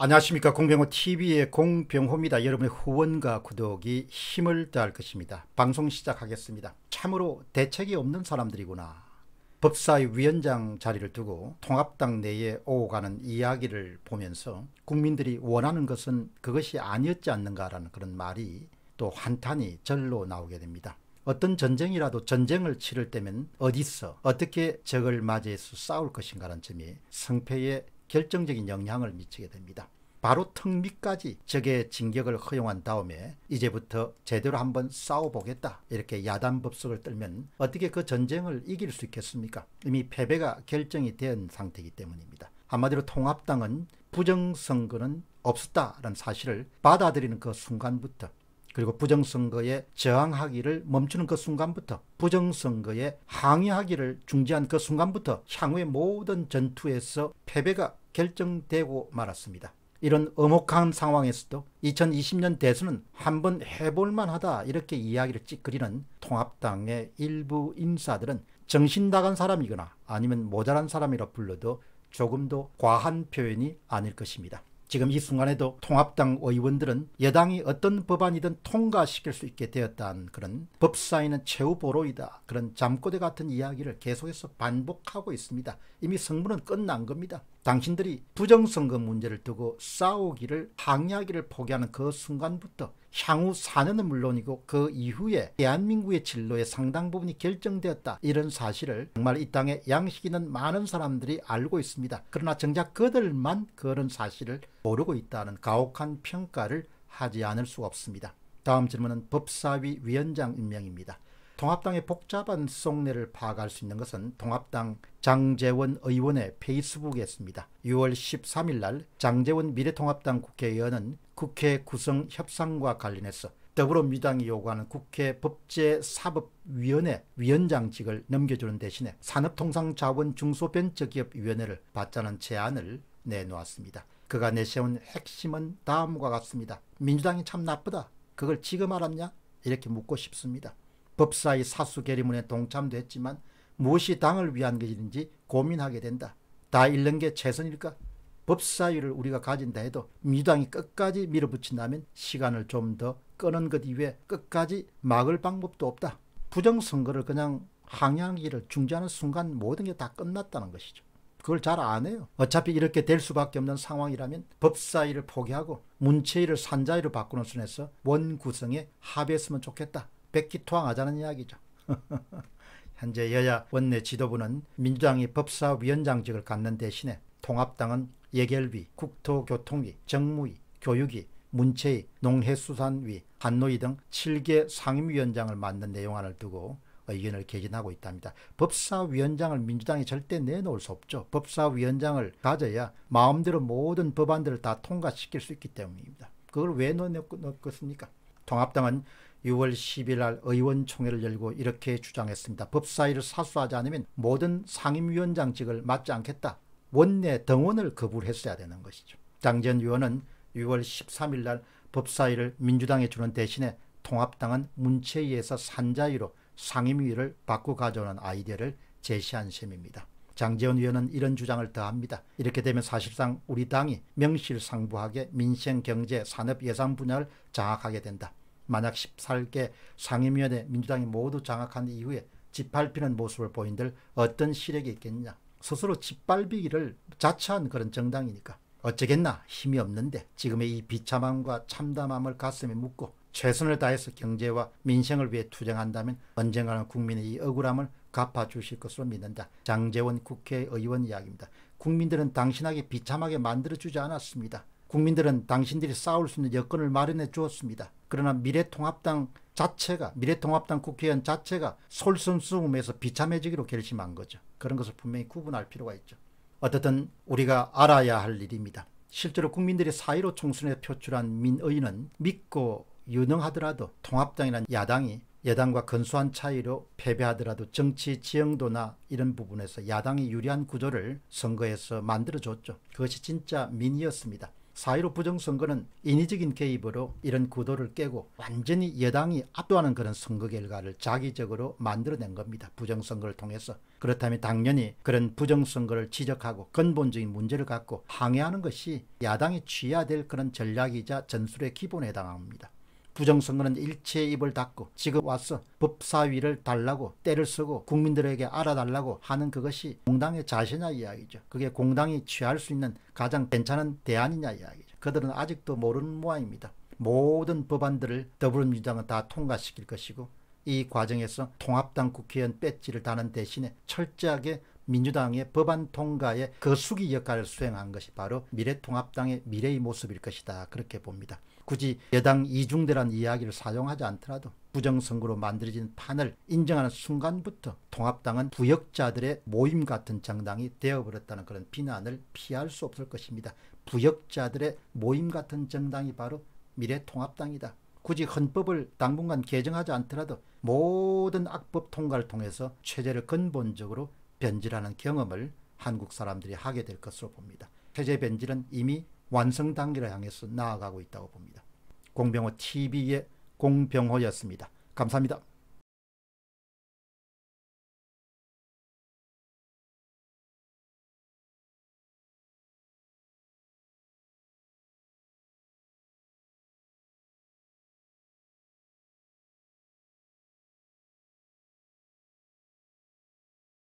안녕하십니까 공병호TV의 공병호입니다. 여러분의 후원과 구독이 힘을 더할 것입니다. 방송 시작하겠습니다. 참으로 대책이 없는 사람들이구나. 법사위 위원장 자리를 두고 통합당 내에 오가는 이야기를 보면서 국민들이 원하는 것은 그것이 아니었지 않는가라는 그런 말이 또 한탄이 절로 나오게 됩니다. 어떤 전쟁이라도 전쟁을 치를 때면 어디서 어떻게 적을 맞이해서 싸울 것인가라는 점이 성패의 결정적인 영향을 미치게 됩니다. 바로 턱 밑까지 적의 진격을 허용한 다음에 이제부터 제대로 한번 싸워보겠다 이렇게 야단법석을 떨면 어떻게 그 전쟁을 이길 수 있겠습니까? 이미 패배가 결정이 된 상태이기 때문입니다. 한마디로 통합당은 부정선거는 없었다라는 사실을 받아들이는 그 순간부터 그리고 부정선거에 저항하기를 멈추는 그 순간부터 부정선거에 항의하기를 중지한 그 순간부터 향후의 모든 전투에서 패배가 결정되고 말았습니다. 이런 엄혹한 상황에서도 2020년 대선은 한번 해볼 만하다 이렇게 이야기를 찌그리는 통합당의 일부 인사들은 정신 나간 사람이거나 아니면 모자란 사람이라 불러도 조금도 과한 표현이 아닐 것입니다. 지금 이 순간에도 통합당 의원들은 여당이 어떤 법안이든 통과시킬 수 있게 되었다는 그런 법사위는 최후 보로이다. 그런 잠꼬대 같은 이야기를 계속해서 반복하고 있습니다. 이미 성문은 끝난 겁니다. 당신들이 부정선거 문제를 두고 싸우기를 항의하기를 포기하는 그 순간부터 향후 4년은 물론이고 그 이후에 대한민국의 진로의 상당 부분이 결정되었다. 이런 사실을 정말 이 땅에 양식 있는 많은 사람들이 알고 있습니다. 그러나 정작 그들만 그런 사실을 모르고 있다는 가혹한 평가를 하지 않을 수 없습니다. 다음 질문은 법사위 위원장 임명입니다. 통합당의 복잡한 속내를 파악할 수 있는 것은 통합당 장재원 의원의 페이스북이었습니다. 6월 13일 날 장재원 미래통합당 국회의원은 국회 구성 협상과 관련해서 더불어민주당이 요구하는 국회 법제사법위원회 위원장직을 넘겨주는 대신에 산업통상자원중소벤처기업위원회를 받자는 제안을 내놓았습니다. 그가 내세운 핵심은 다음과 같습니다. 민주당이 참 나쁘다. 그걸 지금 알았냐? 이렇게 묻고 싶습니다. 법사의 사수 계리문에 동참도 했지만 무엇이 당을 위한 것인지 고민하게 된다. 다 잃는 게 최선일까? 법사위를 우리가 가진다 해도 민주당이 끝까지 밀어붙인다면 시간을 좀 더 끄는 것 이외에 끝까지 막을 방법도 없다. 부정선거를 그냥 항양기를 중지하는 순간 모든 게 다 끝났다는 것이죠. 그걸 잘 안 해요. 어차피 이렇게 될 수밖에 없는 상황이라면 법사위를 포기하고 문체위를 산자위로 바꾸는 순에서 원구성에 합의했으면 좋겠다. 백기투항하자는 이야기죠. 현재 여야 원내 지도부는 민주당이 법사위원장직을 갖는 대신에 통합당은 예결위, 국토교통위, 정무위, 교육위, 문체위, 농해수산위, 한노위 등 7개 상임위원장을 맡는 내용안을 두고 의견을 개진하고 있답니다. 법사위원장을 민주당이 절대 내놓을 수 없죠. 법사위원장을 가져야 마음대로 모든 법안들을 다 통과시킬 수 있기 때문입니다. 그걸 왜 넣었겠습니까? 통합당은 6월 10일 날 의원총회를 열고 이렇게 주장했습니다. 법사위를 사수하지 않으면 모든 상임위원장직을 맡지 않겠다. 원내 등원을 거부했어야 되는 것이죠. 장전 재 의원은 6월 13일 날 법사위를 민주당에 주는 대신에 통합당은 문체위에서 산자위로 상임위를 바꿔 가져오는 아이디어를 제시한 셈입니다. 장재원 의원은 이런 주장을 더합니다. 이렇게 되면 사실상 우리 당이 명실상부하게 민생, 경제, 산업 예산 분야를 장악하게 된다. 만약 14개 상임위원회 민주당이 모두 장악한 이후에 짓밟히는 모습을 보인들 어떤 시력이 있겠냐. 스스로 짓밟히기를 자처한 그런 정당이니까 어쩌겠나 힘이 없는데 지금의 이 비참함과 참담함을 가슴에 묻고 최선을 다해서 경제와 민생을 위해 투쟁한다면 언젠가는 국민의 이 억울함을 갚아주실 것으로 믿는다. 장재원 국회의원 이야기입니다. 국민들은 당신에게 비참하게 만들어주지 않았습니다. 국민들은 당신들이 싸울 수 있는 여건을 마련해 주었습니다. 그러나 미래통합당 자체가 미래통합당 국회의원 자체가 솔선수범에서 비참해지기로 결심한 거죠. 그런 것을 분명히 구분할 필요가 있죠. 어쨌든 우리가 알아야 할 일입니다. 실제로 국민들이 사1 5 총선에 표출한 민의는 믿고 유능하더라도 통합당이란 야당이 여당과 근소한 차이로 패배하더라도 정치 지형도나 이런 부분에서 야당이 유리한 구조를 선거에서 만들어줬죠. 그것이 진짜 민이었습니다. 4.15 부정선거는 인위적인 개입으로 이런 구도를 깨고 완전히 여당이 압도하는 그런 선거 결과를 자기적으로 만들어낸 겁니다. 부정선거를 통해서. 그렇다면 당연히 그런 부정선거를 지적하고 근본적인 문제를 갖고 항해하는 것이 야당이 취해야 될 그런 전략이자 전술의 기본에 해당합니다. 부정선거는 일체 의 입을 닫고 지금 와서 법사위를 달라고 때를 쓰고 국민들에게 알아달라고 하는 그것이 공당의 자세냐 이야기죠. 그게 공당이 취할 수 있는 가장 괜찮은 대안이냐 이야기죠. 그들은 아직도 모르는 모양입니다. 모든 법안들을 더불어민주당은 다 통과시킬 것이고 이 과정에서 통합당 국회의원 배지를 다는 대신에 철저하게 민주당의 법안 통과에 거수기 역할을 수행한 것이 바로 미래통합당의 미래의 모습일 것이다 그렇게 봅니다. 굳이 여당 이중대란 이야기를 사용하지 않더라도 부정선거로 만들어진 판을 인정하는 순간부터 통합당은 부역자들의 모임 같은 정당이 되어버렸다는 그런 비난을 피할 수 없을 것입니다. 부역자들의 모임 같은 정당이 바로 미래통합당이다. 굳이 헌법을 당분간 개정하지 않더라도 모든 악법 통과를 통해서 체제를 근본적으로 변질하는 경험을 한국 사람들이 하게 될 것으로 봅니다. 체제 변질은 이미 완성 단계로 향해서 나아가고 있다고 봅니다. 공병호 TV의 공병호였습니다. 감사합니다.